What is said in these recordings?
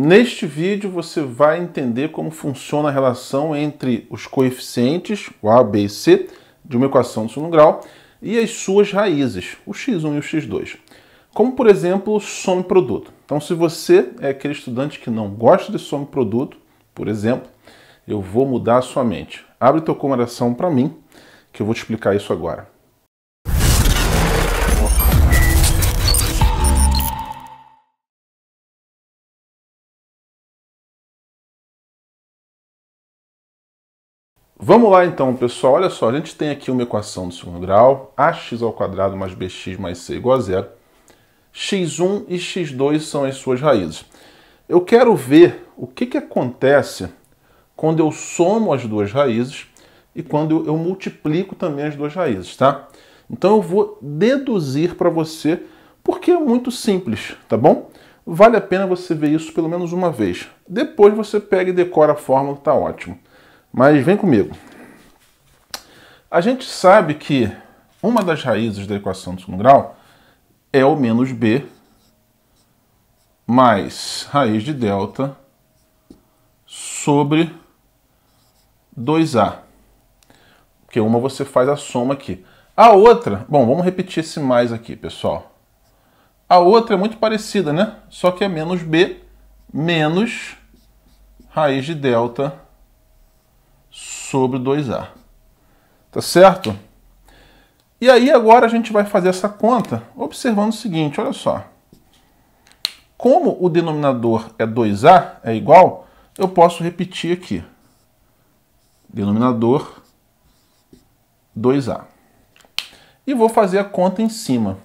Neste vídeo você vai entender como funciona a relação entre os coeficientes, o A, B e C, de uma equação de segundo grau, e as suas raízes, o x1 e o x2. Como, por exemplo, o soma e produto. Então, se você é aquele estudante que não gosta de soma e produto, por exemplo, eu vou mudar a sua mente. Abre teu coração para mim, que eu vou te explicar isso agora. Vamos lá então, pessoal. Olha só, a gente tem aqui uma equação do segundo grau, ax ao quadrado mais bx mais c igual a zero. x1 e x2 são as suas raízes. Eu quero ver o que, que acontece quando eu somo as duas raízes e quando eu multiplico também as duas raízes, tá? Então eu vou deduzir para você, porque é muito simples, tá bom? Vale a pena você ver isso pelo menos uma vez. Depois você pega e decora a fórmula, tá ótimo. Mas vem comigo. A gente sabe que uma das raízes da equação do segundo grau é o menos b mais raiz de delta sobre 2a. Porque uma você faz a soma aqui. A outra, bom, vamos repetir esse mais aqui, pessoal. A outra é muito parecida, né? Só que é menos b menos raiz de delta sobre 2A. Tá certo? E aí agora a gente vai fazer essa conta observando o seguinte, olha só. Como o denominador é 2A, é igual, eu posso repetir aqui. Denominador 2A. E vou fazer a conta em cima.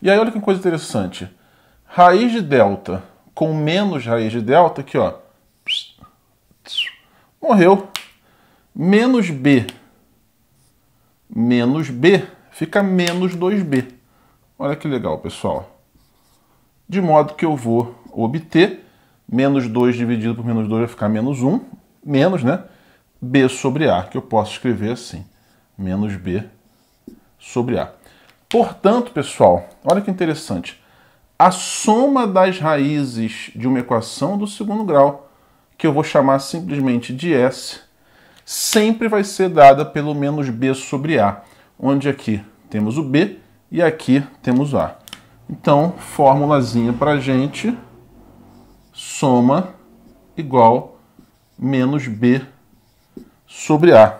E aí olha que coisa interessante. Raiz de delta com menos raiz de delta, aqui ó, morreu menos B menos B fica menos 2B. Olha que legal, pessoal. De modo que eu vou obter menos 2 dividido por menos 2 vai ficar menos 1, menos, né? B sobre A, que eu posso escrever assim. Menos B sobre A. Portanto, pessoal, olha que interessante. A soma das raízes de uma equação do segundo grau, que eu vou chamar simplesmente de S, sempre vai ser dada pelo menos B sobre A, onde aqui temos o B e aqui temos o A. Então, formulazinha para a gente, soma igual menos B sobre A.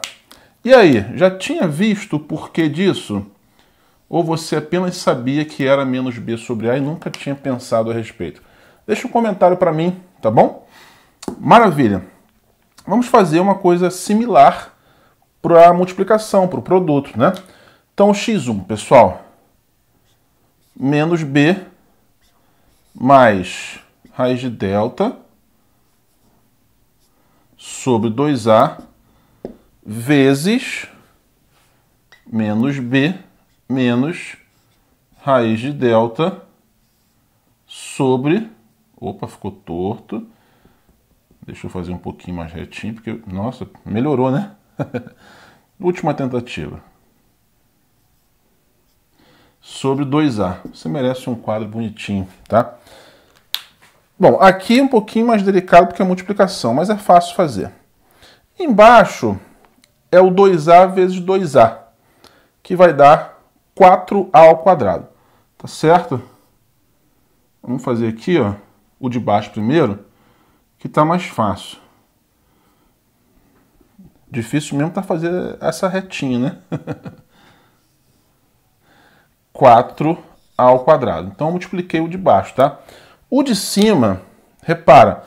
E aí, já tinha visto o porquê disso? Ou você apenas sabia que era menos B sobre A e nunca tinha pensado a respeito? Deixa um comentário para mim, tá bom? Maravilha! vamos fazer uma coisa similar para a multiplicação, para o produto, né? Então, x1, pessoal, menos b mais raiz de delta sobre 2a vezes menos b menos raiz de delta sobre... Opa, ficou torto Deixa eu fazer um pouquinho mais retinho, porque, nossa, melhorou, né? Última tentativa. Sobre 2A. Você merece um quadro bonitinho, tá? Bom, aqui é um pouquinho mais delicado porque é multiplicação, mas é fácil fazer. Embaixo é o 2A vezes 2A, que vai dar 4A ao quadrado, tá certo? Vamos fazer aqui, ó, o de baixo primeiro que está mais fácil. Difícil mesmo tá fazer essa retinha, né? 4 ao quadrado. Então eu multipliquei o de baixo, tá? O de cima, repara,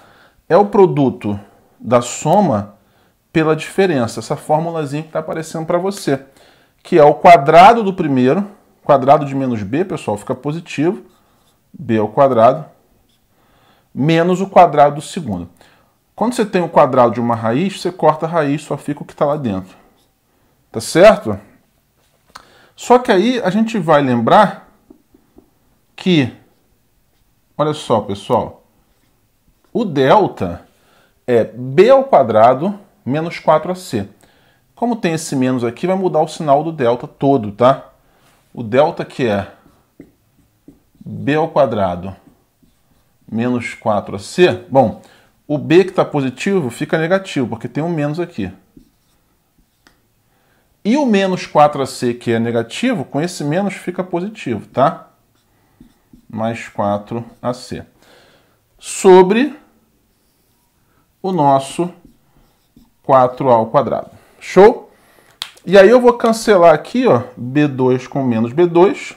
é o produto da soma pela diferença. Essa formulazinha que está aparecendo para você. Que é o quadrado do primeiro. Quadrado de menos b, pessoal, fica positivo. b ao quadrado. Menos o quadrado do segundo. Quando você tem o quadrado de uma raiz, você corta a raiz, só fica o que está lá dentro. Tá certo? Só que aí a gente vai lembrar que, olha só, pessoal, o delta é b ao quadrado menos 4ac. Como tem esse menos aqui, vai mudar o sinal do delta todo, tá? O delta que é b ao quadrado menos 4ac, bom, o B que está positivo fica negativo, porque tem um menos aqui. E o menos 4AC que é negativo, com esse menos fica positivo, tá? Mais 4AC. Sobre o nosso 4 ao quadrado. Show? E aí eu vou cancelar aqui, ó, B2 com menos B2.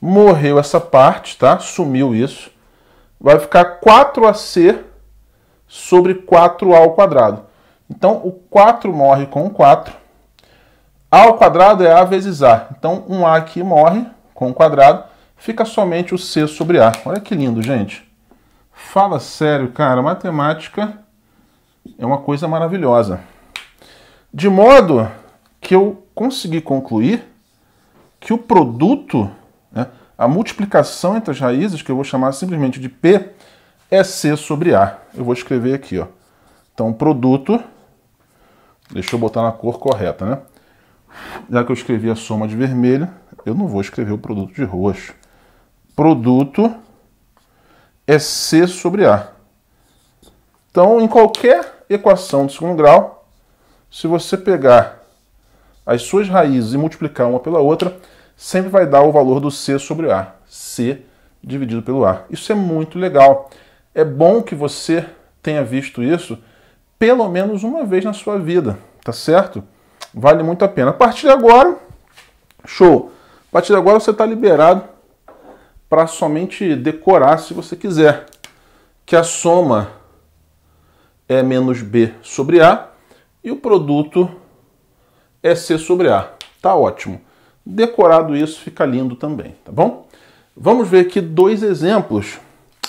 Morreu essa parte, tá? Sumiu isso. Vai ficar 4AC sobre 4a ao quadrado. Então, o 4 morre com 4. A ao quadrado é a vezes a. Então, um a aqui morre com o quadrado, fica somente o c sobre a. Olha que lindo, gente. Fala sério, cara. Matemática é uma coisa maravilhosa. De modo que eu consegui concluir que o produto, né, a multiplicação entre as raízes, que eu vou chamar simplesmente de P, é C sobre A. Eu vou escrever aqui, ó. Então, produto, deixa eu botar na cor correta, né? Já que eu escrevi a soma de vermelho, eu não vou escrever o produto de roxo. Produto é C sobre A. Então, em qualquer equação de segundo grau, se você pegar as suas raízes e multiplicar uma pela outra, sempre vai dar o valor do C sobre A. C dividido pelo A. Isso é muito legal. É bom que você tenha visto isso pelo menos uma vez na sua vida, tá certo? Vale muito a pena. A partir de agora, show! A partir de agora você está liberado para somente decorar se você quiser, que a soma é menos B sobre A e o produto é C sobre A. Tá ótimo. Decorado isso, fica lindo também, tá bom? Vamos ver aqui dois exemplos.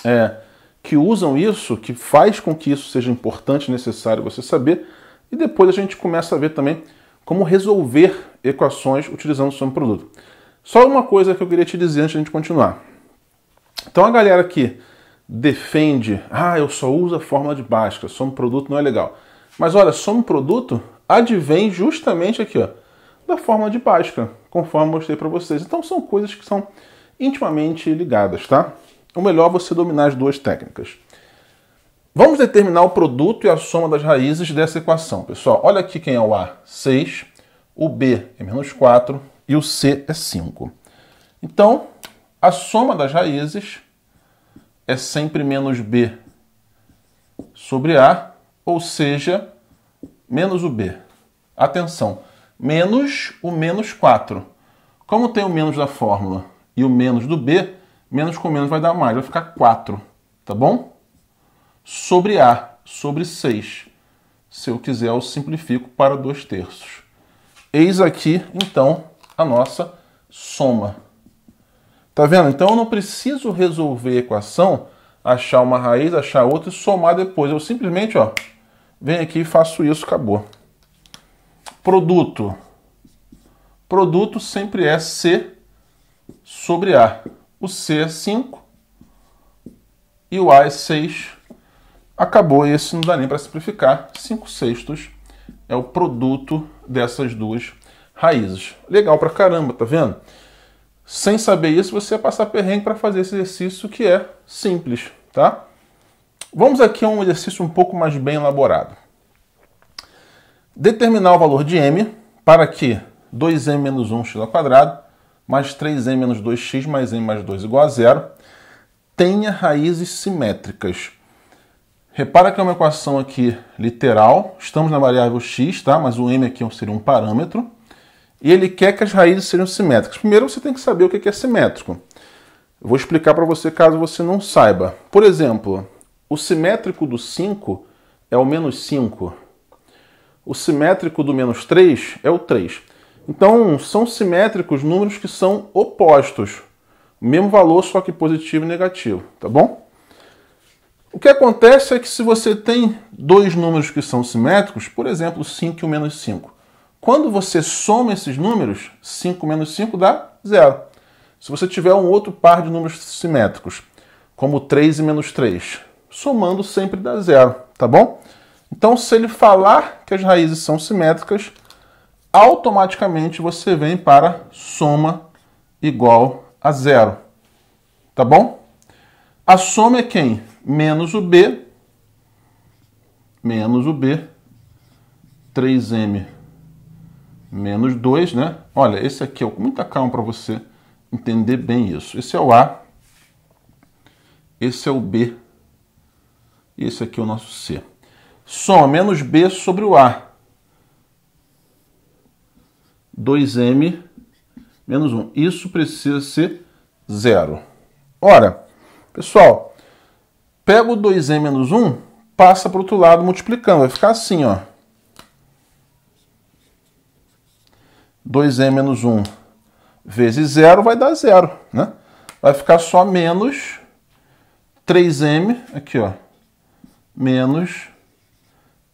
É, que usam isso, que faz com que isso seja importante, necessário você saber, e depois a gente começa a ver também como resolver equações utilizando o seu produto. Só uma coisa que eu queria te dizer antes de a gente continuar. Então a galera que defende, ah, eu só uso a fórmula de Bhaskara, só um produto não é legal. Mas olha, só um produto advém justamente aqui, ó, da fórmula de Bhaskara, conforme eu mostrei para vocês. Então são coisas que são intimamente ligadas, tá? É o melhor é você dominar as duas técnicas. Vamos determinar o produto e a soma das raízes dessa equação, pessoal. Olha aqui quem é o A, 6, o B é menos 4 e o C é 5. Então, a soma das raízes é sempre menos B sobre A, ou seja, menos o B. Atenção, menos o menos 4. Como tem o menos da fórmula e o menos do B, Menos com menos vai dar mais, vai ficar 4, tá bom? Sobre A, sobre 6. Se eu quiser, eu simplifico para 2 terços. Eis aqui, então, a nossa soma. Tá vendo? Então eu não preciso resolver a equação, achar uma raiz, achar outra e somar depois. Eu simplesmente, ó, venho aqui e faço isso, acabou. Produto. Produto sempre é C sobre A o C é 5 e o A é 6. Acabou esse, não dá nem para simplificar. 5 sextos é o produto dessas duas raízes. Legal para caramba, tá vendo? Sem saber isso, você ia passar perrengue para fazer esse exercício que é simples, tá? Vamos aqui a um exercício um pouco mais bem elaborado. Determinar o valor de m para que 2m menos 1x ao quadrado mais 3m menos 2x mais m mais 2 igual a zero, tenha raízes simétricas. Repara que é uma equação aqui literal, estamos na variável x, tá? mas o m aqui é seria um parâmetro, e ele quer que as raízes sejam simétricas. Primeiro você tem que saber o que é, é simétrico. Eu vou explicar para você caso você não saiba. Por exemplo, o simétrico do 5 é o menos 5. O simétrico do menos 3 é o 3. Então, são simétricos números que são opostos. Mesmo valor, só que positivo e negativo, tá bom? O que acontece é que se você tem dois números que são simétricos, por exemplo, 5 e menos 5, quando você soma esses números, 5 menos 5 dá zero. Se você tiver um outro par de números simétricos, como 3 e menos 3, somando sempre dá zero, tá bom? Então, se ele falar que as raízes são simétricas, automaticamente você vem para soma igual a zero. Tá bom? A soma é quem? Menos o B, menos o B, 3M menos 2, né? Olha, esse aqui, é com muita calma para você entender bem isso. Esse é o A, esse é o B, e esse aqui é o nosso C. Soma menos B sobre o A. 2m menos 1. Isso precisa ser zero. Ora, pessoal, pega o 2m menos 1, passa para o outro lado multiplicando. Vai ficar assim, ó. 2m menos 1 vezes zero vai dar zero, né? Vai ficar só menos 3m, aqui, ó. Menos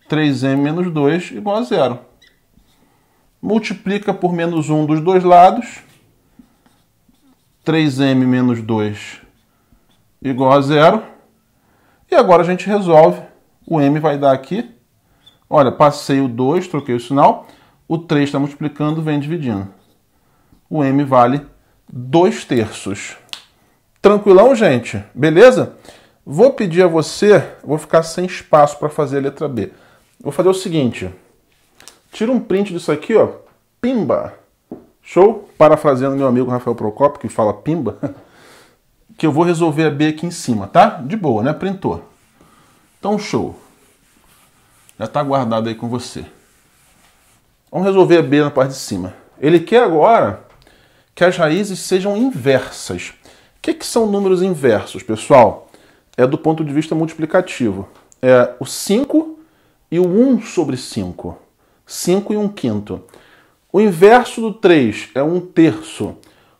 3m menos 2 igual a zero multiplica por menos 1 dos dois lados. 3m menos 2 igual a zero. E agora a gente resolve. O m vai dar aqui. Olha, passei o 2, troquei o sinal. O 3 está multiplicando, vem dividindo. O m vale 2 terços. Tranquilão, gente? Beleza? Vou pedir a você, vou ficar sem espaço para fazer a letra B. Vou fazer o seguinte, Tira um print disso aqui, ó. Pimba! Show? Parafraseando meu amigo Rafael Procopio, que fala pimba, que eu vou resolver a B aqui em cima, tá? De boa, né? Printou. Então, show. Já tá guardado aí com você. Vamos resolver a B na parte de cima. Ele quer agora que as raízes sejam inversas. O que, que são números inversos, pessoal? É do ponto de vista multiplicativo. É o 5 e o 1 sobre 5. 5 e 1 quinto. O inverso do 3 é 1 terço.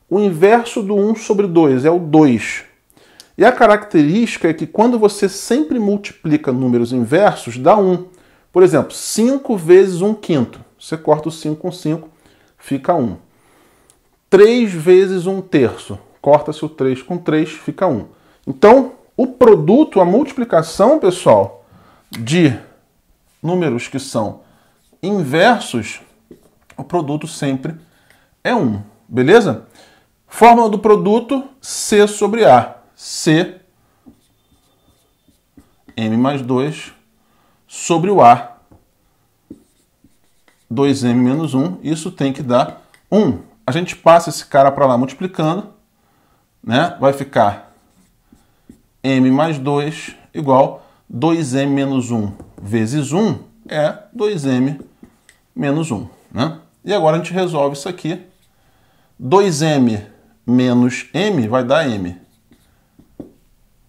O inverso do 1 sobre 2 é o 2. E a característica é que quando você sempre multiplica números inversos, dá 1. Por exemplo, 5 vezes 1 quinto. Você corta o 5 com 5, fica 1. 3 vezes 1 terço. Corta-se o 3 com 3, fica 1. Então, o produto, a multiplicação, pessoal, de números que são inversos, o produto sempre é 1, beleza? Fórmula do produto C sobre A. C M mais 2 sobre o A. 2M menos 1, isso tem que dar 1. A gente passa esse cara para lá multiplicando, né? Vai ficar M mais 2 igual 2M menos 1 vezes 1 é 2M menos 1. Né? E agora a gente resolve isso aqui. 2m menos m vai dar m.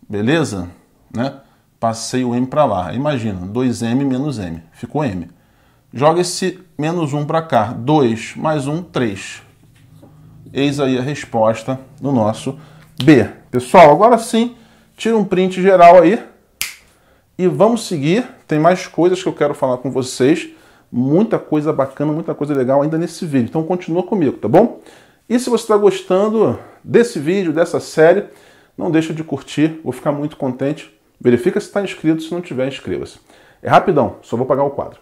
Beleza? Né? Passei o m para lá. Imagina, 2m menos m. Ficou m. Joga esse menos 1 para cá. 2 mais 1, 3. Eis aí a resposta do nosso B. Pessoal, agora sim, tira um print geral aí. E vamos seguir. Tem mais coisas que eu quero falar com vocês muita coisa bacana, muita coisa legal ainda nesse vídeo. Então continua comigo, tá bom? E se você está gostando desse vídeo, dessa série, não deixa de curtir, vou ficar muito contente. Verifica se está inscrito, se não tiver, inscreva-se. É rapidão, só vou pagar o quadro.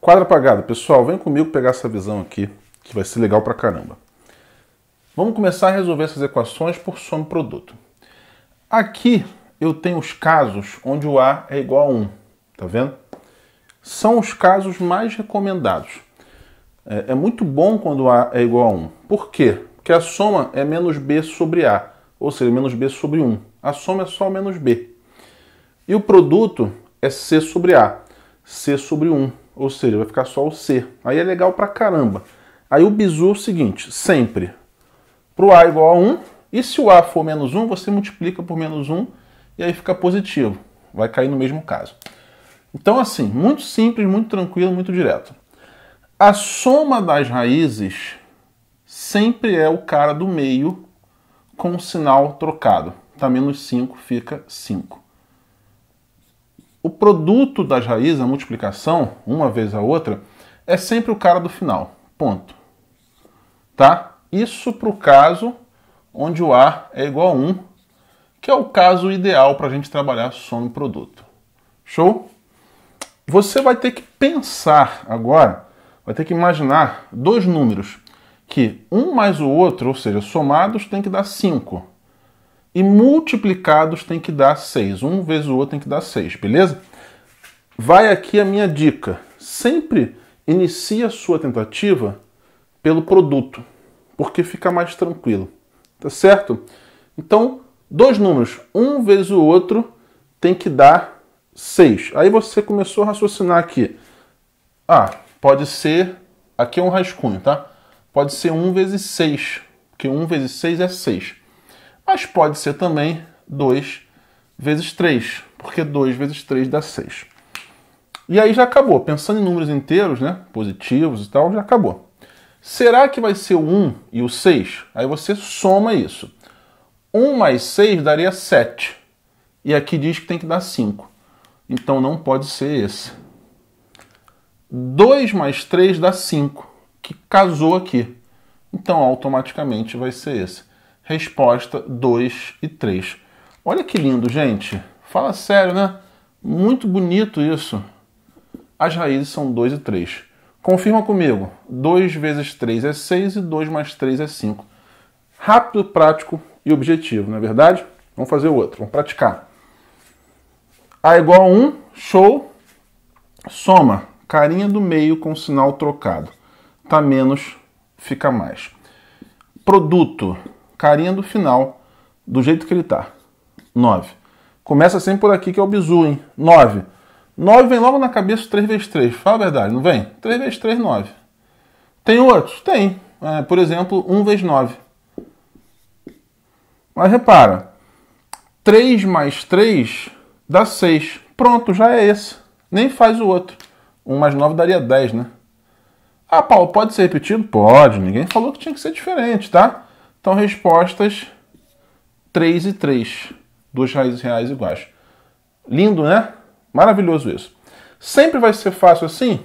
Quadro apagado, pessoal, vem comigo pegar essa visão aqui, que vai ser legal pra caramba. Vamos começar a resolver essas equações por soma produto. Aqui eu tenho os casos onde o A é igual a 1, tá vendo? são os casos mais recomendados. É, é muito bom quando A é igual a 1. Por quê? Porque a soma é menos B sobre A, ou seja, menos B sobre 1. A soma é só menos B. E o produto é C sobre A, C sobre 1, ou seja, vai ficar só o C. Aí é legal pra caramba. Aí o bizu é o seguinte, sempre para o A igual a 1, e se o A for menos 1, você multiplica por menos 1 e aí fica positivo. Vai cair no mesmo caso. Então, assim, muito simples, muito tranquilo, muito direto. A soma das raízes sempre é o cara do meio com o sinal trocado. Tá menos 5, fica 5. O produto das raízes, a multiplicação, uma vez a outra, é sempre o cara do final. Ponto. Tá? Isso para o caso onde o A é igual a 1, que é o caso ideal para a gente trabalhar soma e produto. Show? Você vai ter que pensar agora, vai ter que imaginar dois números que um mais o outro, ou seja, somados, tem que dar 5. E multiplicados tem que dar 6. Um vezes o outro tem que dar 6, beleza? Vai aqui a minha dica. Sempre inicie a sua tentativa pelo produto, porque fica mais tranquilo. Tá certo? Então, dois números, um vezes o outro, tem que dar 6. Aí você começou a raciocinar aqui. Ah, pode ser. Aqui é um rascunho, tá? Pode ser 1 vezes 6, porque 1 vezes 6 é 6. Mas pode ser também 2 vezes 3, porque 2 vezes 3 dá 6. E aí já acabou. Pensando em números inteiros, né? Positivos e tal, já acabou. Será que vai ser o 1 e o 6? Aí você soma isso. 1 mais 6 daria 7. E aqui diz que tem que dar 5. Então não pode ser esse. 2 mais 3 dá 5, que casou aqui. Então automaticamente vai ser esse. Resposta 2 e 3. Olha que lindo, gente. Fala sério, né? Muito bonito isso. As raízes são 2 e 3. Confirma comigo. 2 vezes 3 é 6 e 2 mais 3 é 5. Rápido, prático e objetivo, não é verdade? Vamos fazer o outro, vamos praticar. A igual a 1, show. Soma, carinha do meio com sinal trocado. Tá menos, fica mais. Produto, carinha do final, do jeito que ele tá. 9. Começa sempre assim por aqui que é o bizu, hein? 9. 9 vem logo na cabeça 3 vezes 3. Fala a verdade, não vem? 3 vezes 3, 9. Tem outros? Tem. É, por exemplo, 1 vezes 9. Mas repara, 3 mais 3 dá 6. Pronto, já é esse. Nem faz o outro. 1 mais 9 daria 10, né? Ah, Paulo, pode ser repetido? Pode. Ninguém falou que tinha que ser diferente, tá? Então, respostas 3 e 3. Duas raízes reais iguais. Lindo, né? Maravilhoso isso. Sempre vai ser fácil assim?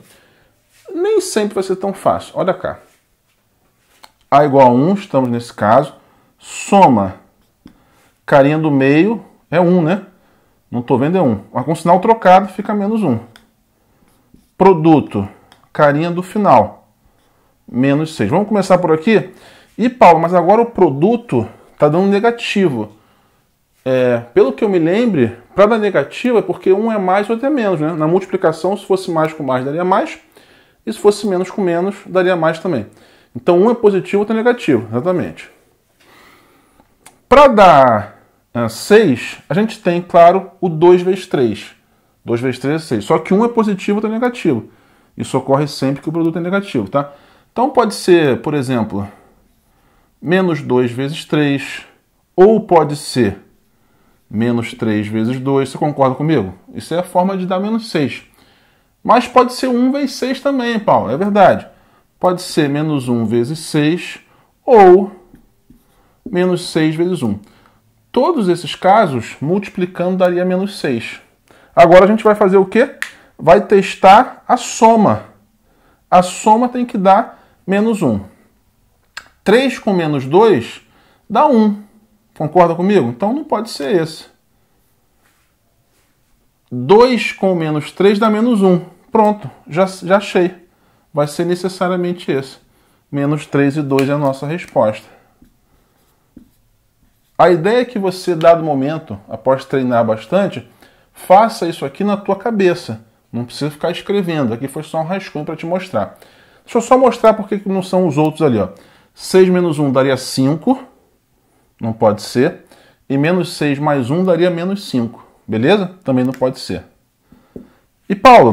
Nem sempre vai ser tão fácil. Olha cá. A igual a 1, estamos nesse caso. Soma. Carinha do meio é 1, né? Não estou vendo é 1. Mas com sinal trocado fica menos 1. Produto, carinha do final, menos 6. Vamos começar por aqui? E Paulo, mas agora o produto está dando negativo. É, pelo que eu me lembre, para dar negativo é porque um é mais, ou até menos. Né? Na multiplicação, se fosse mais com mais, daria mais. E se fosse menos com menos, daria mais também. Então um é positivo, outro é negativo, exatamente. Para dar 6, ah, a gente tem, claro, o 2 vezes 3. 2 vezes 3 é 6. Só que 1 é positivo e outro é negativo. Isso ocorre sempre que o produto é negativo, tá? Então pode ser, por exemplo, menos 2 vezes 3, ou pode ser menos 3 vezes 2. Você concorda comigo? Isso é a forma de dar menos 6. Mas pode ser 1 vezes 6 também, Paulo, é verdade. Pode ser menos 1 vezes 6 ou menos 6 vezes 1 todos esses casos, multiplicando daria menos 6. Agora a gente vai fazer o quê? Vai testar a soma. A soma tem que dar menos 1. 3 com menos 2 dá 1. Concorda comigo? Então não pode ser esse. 2 com menos 3 dá menos 1. Pronto, já, já achei. Vai ser necessariamente esse. Menos 3 e 2 é a nossa resposta. A ideia é que você, dado momento, após treinar bastante, faça isso aqui na tua cabeça. Não precisa ficar escrevendo. Aqui foi só um rascunho para te mostrar. Deixa eu só mostrar porque que não são os outros ali. Ó. 6 menos 1 daria 5. Não pode ser. E menos 6 mais 1 daria menos 5. Beleza? Também não pode ser. E Paulo,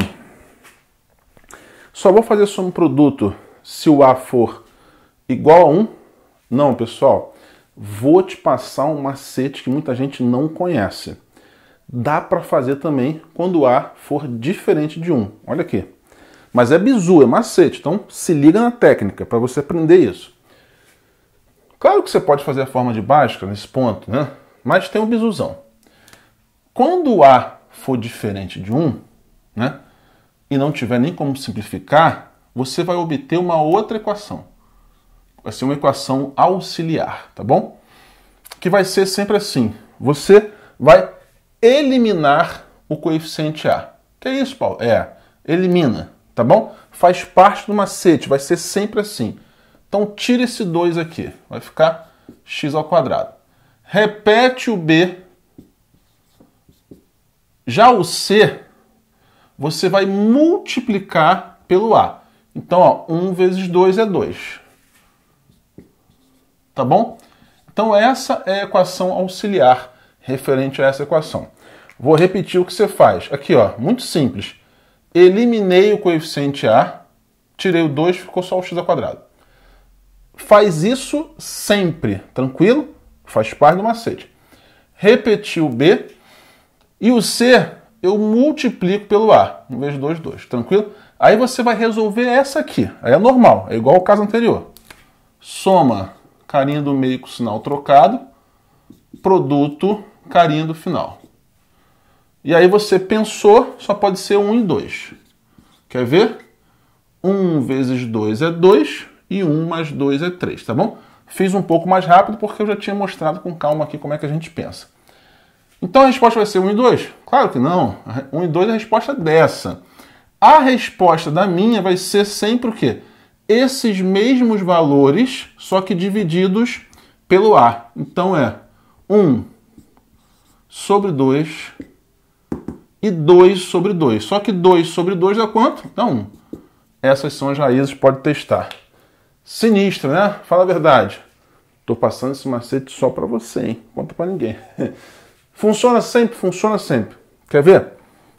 só vou fazer sobre um produto se o A for igual a 1? Não, pessoal vou te passar um macete que muita gente não conhece. Dá para fazer também quando o A for diferente de 1. Olha aqui. Mas é bizu, é macete. Então se liga na técnica para você aprender isso. Claro que você pode fazer a forma de Bhaskara nesse ponto, né? Mas tem um bizuzão. Quando o A for diferente de 1, né? E não tiver nem como simplificar, você vai obter uma outra equação. Vai ser uma equação auxiliar, tá bom? Que vai ser sempre assim. Você vai eliminar o coeficiente A. Que é isso, Paulo? É, elimina, tá bom? Faz parte do macete, vai ser sempre assim. Então tira esse 2 aqui, vai ficar x ao quadrado. Repete o b. Já o c, você vai multiplicar pelo a. Então, ó, 1 vezes 2 é 2 tá bom? Então essa é a equação auxiliar referente a essa equação. Vou repetir o que você faz. Aqui, ó, muito simples. Eliminei o coeficiente A, tirei o 2, ficou só o x ao quadrado. Faz isso sempre, tranquilo? Faz parte do macete. Repeti o B e o C eu multiplico pelo A. Em vez de 2, 2, tranquilo? Aí você vai resolver essa aqui. Aí é normal, é igual ao caso anterior. Soma carinha do meio com sinal trocado, produto, carinha do final. E aí você pensou, só pode ser 1 um e 2. Quer ver? 1 um vezes 2 é 2 e 1 um mais 2 é 3, tá bom? Fiz um pouco mais rápido porque eu já tinha mostrado com calma aqui como é que a gente pensa. Então a resposta vai ser 1 e 2? Claro que não. 1 e 2 é a resposta dessa. A resposta da minha vai ser sempre o quê? esses mesmos valores, só que divididos pelo A. Então é 1 sobre 2 e 2 sobre 2. Só que 2 sobre 2 dá é quanto? Dá então, 1. Essas são as raízes, pode testar. sinistro né? Fala a verdade. Tô passando esse macete só para você, hein? Conta para ninguém. Funciona sempre, funciona sempre. Quer ver?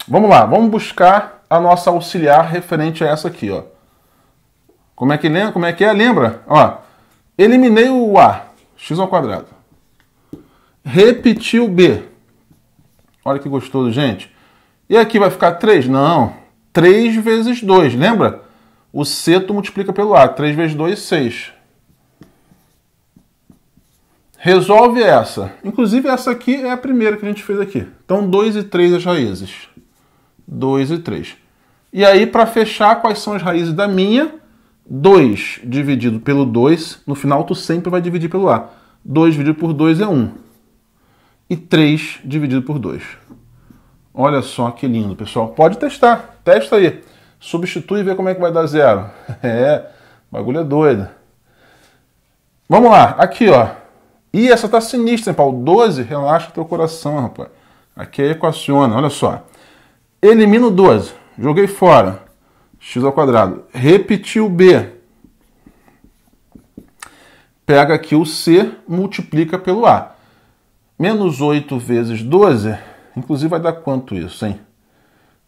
Vamos lá, vamos buscar a nossa auxiliar referente a essa aqui, ó. Como é que, lembra? Como é, que é? Lembra? Ó, eliminei o A, x ao quadrado. Repetiu o B. Olha que gostoso, gente. E aqui vai ficar 3? Não. 3 vezes 2, lembra? O C tu multiplica pelo A. 3 vezes 2, 6. Resolve essa. Inclusive, essa aqui é a primeira que a gente fez aqui. Então, 2 e 3 as raízes. 2 e 3. E aí, para fechar, quais são as raízes da minha? 2 dividido pelo 2, no final tu sempre vai dividir pelo A. 2 dividido por 2 é 1. E 3 dividido por 2. Olha só que lindo, pessoal. Pode testar, testa aí. Substitui e vê como é que vai dar zero. É, bagulho é doido. Vamos lá, aqui ó. E essa tá sinistra, hein, Paulo? 12, relaxa teu coração, rapaz. Aqui é equaciona, olha só. Elimino 12, joguei fora x ao quadrado. Repetiu B. Pega aqui o C, multiplica pelo A. Menos 8 vezes 12, inclusive vai dar quanto isso, hein?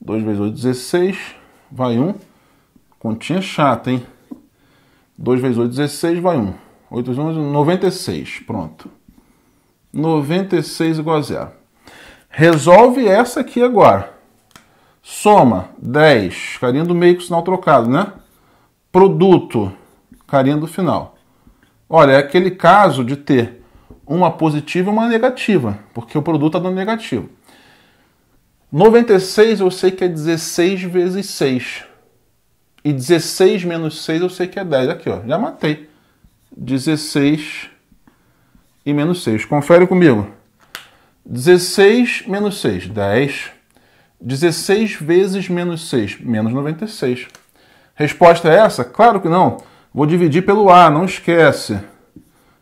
2 vezes 8, 16, vai 1. Continha chata, hein? 2 vezes 8, 16, vai 1. 8 vezes 11, 96, pronto. 96 igual a zero. Resolve essa aqui agora. Soma, 10. Carinha do meio com sinal trocado, né? Produto, carinha do final. Olha, é aquele caso de ter uma positiva e uma negativa, porque o produto está dando negativo. 96 eu sei que é 16 vezes 6. E 16 menos 6 eu sei que é 10. Aqui, ó, já matei. 16 e menos 6. Confere comigo. 16 menos 6, 10. 16 vezes menos 6, menos 96. Resposta é essa? Claro que não. Vou dividir pelo A, não esquece.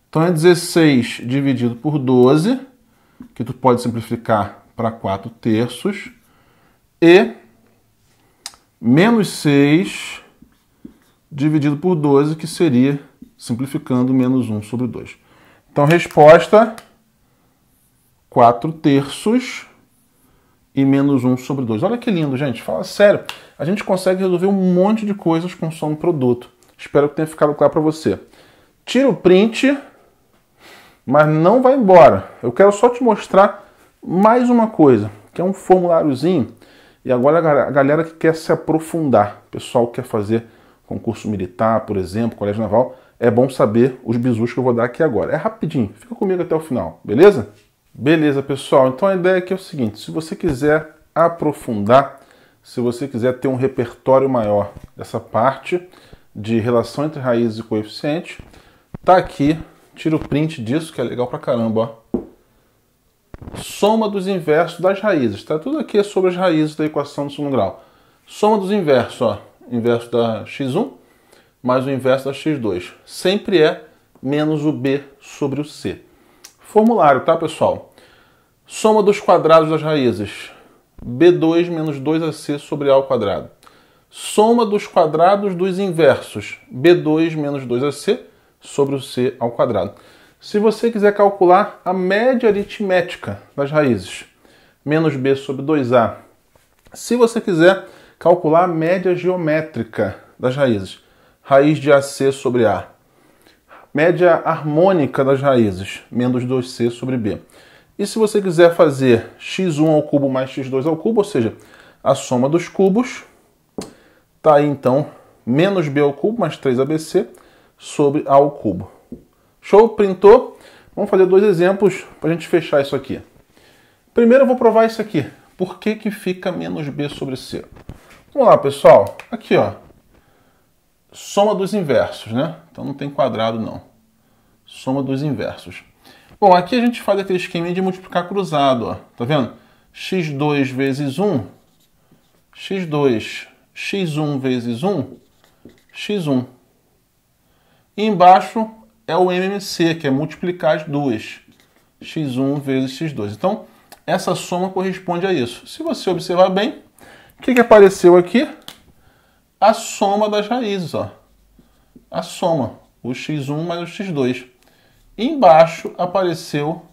Então é 16 dividido por 12, que tu pode simplificar para 4 terços, e menos 6 dividido por 12, que seria, simplificando, menos 1 sobre 2. Então, resposta, 4 terços e menos 1 sobre 2. Olha que lindo, gente. Fala sério. A gente consegue resolver um monte de coisas com só um produto. Espero que tenha ficado claro para você. Tira o print, mas não vai embora. Eu quero só te mostrar mais uma coisa, que é um formuláriozinho. E agora a galera que quer se aprofundar, o pessoal que quer fazer concurso militar, por exemplo, colégio naval, é bom saber os bizus que eu vou dar aqui agora. É rapidinho, fica comigo até o final, beleza? Beleza, pessoal. Então a ideia aqui é o seguinte: se você quiser aprofundar, se você quiser ter um repertório maior dessa parte de relação entre raízes e coeficiente, tá aqui. Tira o print disso, que é legal pra caramba. Ó. Soma dos inversos das raízes. Tá tudo aqui é sobre as raízes da equação do segundo grau. Soma dos inversos, ó. Inverso da x1 mais o inverso da x2. Sempre é menos o b sobre o c. Formulário, tá, pessoal? Soma dos quadrados das raízes. B2 menos 2AC sobre A ao quadrado. Soma dos quadrados dos inversos. B2 menos 2AC sobre o C ao quadrado. Se você quiser calcular a média aritmética das raízes, menos B sobre 2A. Se você quiser calcular a média geométrica das raízes, raiz de AC sobre A média harmônica das raízes, menos 2c sobre b. E se você quiser fazer x1 ao cubo mais x2 ao cubo, ou seja, a soma dos cubos, está aí então menos b ao cubo mais 3abc sobre a ao cubo. Show? Printou? Vamos fazer dois exemplos para a gente fechar isso aqui. Primeiro eu vou provar isso aqui. Por que, que fica menos b sobre c? Vamos lá, pessoal. Aqui, ó. Soma dos inversos, né? Então não tem quadrado não. Soma dos inversos. Bom, aqui a gente faz aquele esquema de multiplicar cruzado, ó. Tá vendo? x2 vezes 1, x2, x1 vezes 1, x1. E embaixo é o MMC, que é multiplicar as duas. x1 vezes x2. Então, essa soma corresponde a isso. Se você observar bem, o que, que apareceu aqui? A soma das raízes, ó a soma, o x1 mais o x2. embaixo apareceu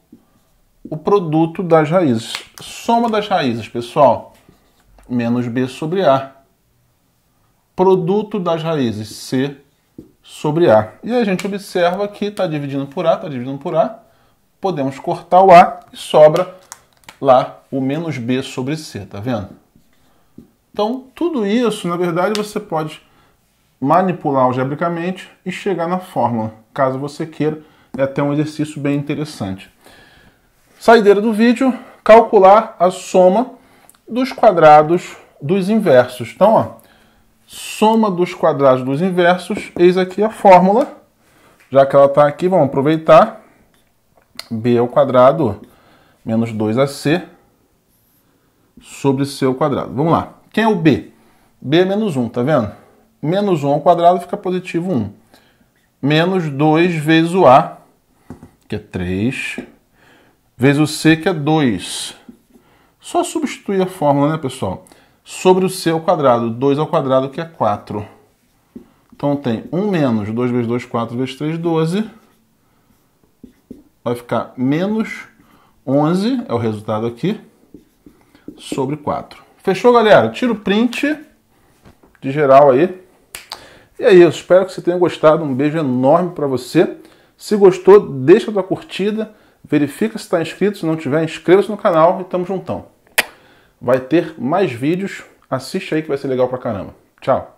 o produto das raízes. Soma das raízes, pessoal, menos b sobre a. Produto das raízes, c sobre a. E a gente observa que está dividindo por a, está dividindo por a. Podemos cortar o a e sobra lá o menos b sobre c, tá vendo? Então, tudo isso, na verdade, você pode manipular algebricamente e chegar na fórmula. Caso você queira, é até um exercício bem interessante. Saideira do vídeo, calcular a soma dos quadrados dos inversos. Então, ó, soma dos quadrados dos inversos, eis aqui a fórmula. Já que ela está aqui, vamos aproveitar. b ao quadrado menos 2ac sobre c ao quadrado. Vamos lá. Quem é o b? b é menos 1, tá vendo? menos 1 ao quadrado fica positivo 1. Menos 2 vezes o A, que é 3, vezes o C, que é 2. Só substituir a fórmula, né, pessoal? Sobre o C ao quadrado, 2 ao quadrado, que é 4. Então tem 1 menos 2 vezes 2, 4 vezes 3, 12. Vai ficar menos 11, é o resultado aqui, sobre 4. Fechou, galera? Tira o print de geral aí. E é isso, espero que você tenha gostado. Um beijo enorme para você. Se gostou, deixa a tua curtida, verifica se está inscrito, se não tiver, inscreva-se no canal e tamo juntão. Vai ter mais vídeos, assiste aí que vai ser legal pra caramba. Tchau!